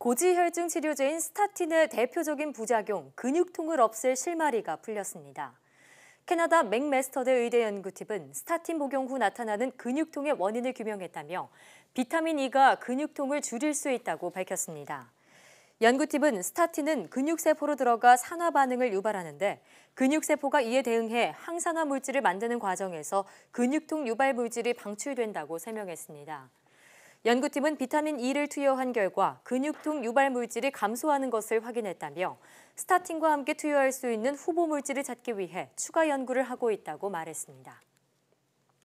고지혈증 치료제인 스타틴의 대표적인 부작용 근육통을 없앨 실마리가 풀렸습니다. 캐나다 맥메스터대 의대 연구팀은 스타틴 복용 후 나타나는 근육통의 원인을 규명했다며 비타민 E가 근육통을 줄일 수 있다고 밝혔습니다. 연구팀은 스타틴은 근육세포로 들어가 산화 반응을 유발하는데 근육세포가 이에 대응해 항산화 물질을 만드는 과정에서 근육통 유발 물질이 방출된다고 설명했습니다. 연구팀은 비타민 E를 투여한 결과 근육통 유발 물질이 감소하는 것을 확인했다며 스타틴과 함께 투여할 수 있는 후보 물질을 찾기 위해 추가 연구를 하고 있다고 말했습니다.